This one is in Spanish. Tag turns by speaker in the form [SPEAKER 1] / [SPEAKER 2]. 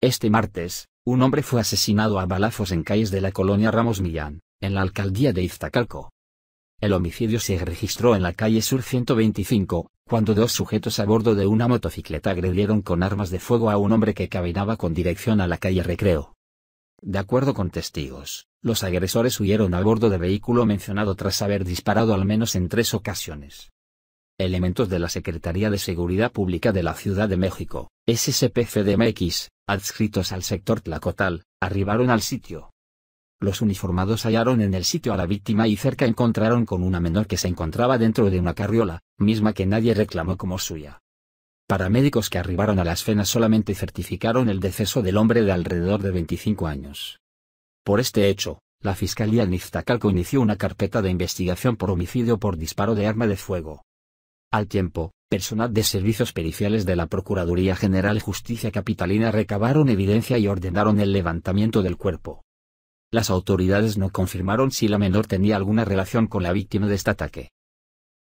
[SPEAKER 1] Este martes, un hombre fue asesinado a balazos en calles de la colonia Ramos Millán, en la alcaldía de Iztacalco. El homicidio se registró en la calle Sur 125, cuando dos sujetos a bordo de una motocicleta agredieron con armas de fuego a un hombre que caminaba con dirección a la calle Recreo. De acuerdo con testigos, los agresores huyeron a bordo del vehículo mencionado tras haber disparado al menos en tres ocasiones. Elementos de la Secretaría de Seguridad Pública de la Ciudad de México, SSPCDMX, adscritos al sector Tlacotal, arribaron al sitio. Los uniformados hallaron en el sitio a la víctima y cerca encontraron con una menor que se encontraba dentro de una carriola, misma que nadie reclamó como suya. Paramédicos que arribaron a la escena solamente certificaron el deceso del hombre de alrededor de 25 años. Por este hecho, la Fiscalía Niztacalco inició una carpeta de investigación por homicidio por disparo de arma de fuego. Al tiempo, personal de servicios periciales de la Procuraduría General Justicia Capitalina recabaron evidencia y ordenaron el levantamiento del cuerpo. Las autoridades no confirmaron si la menor tenía alguna relación con la víctima de este ataque.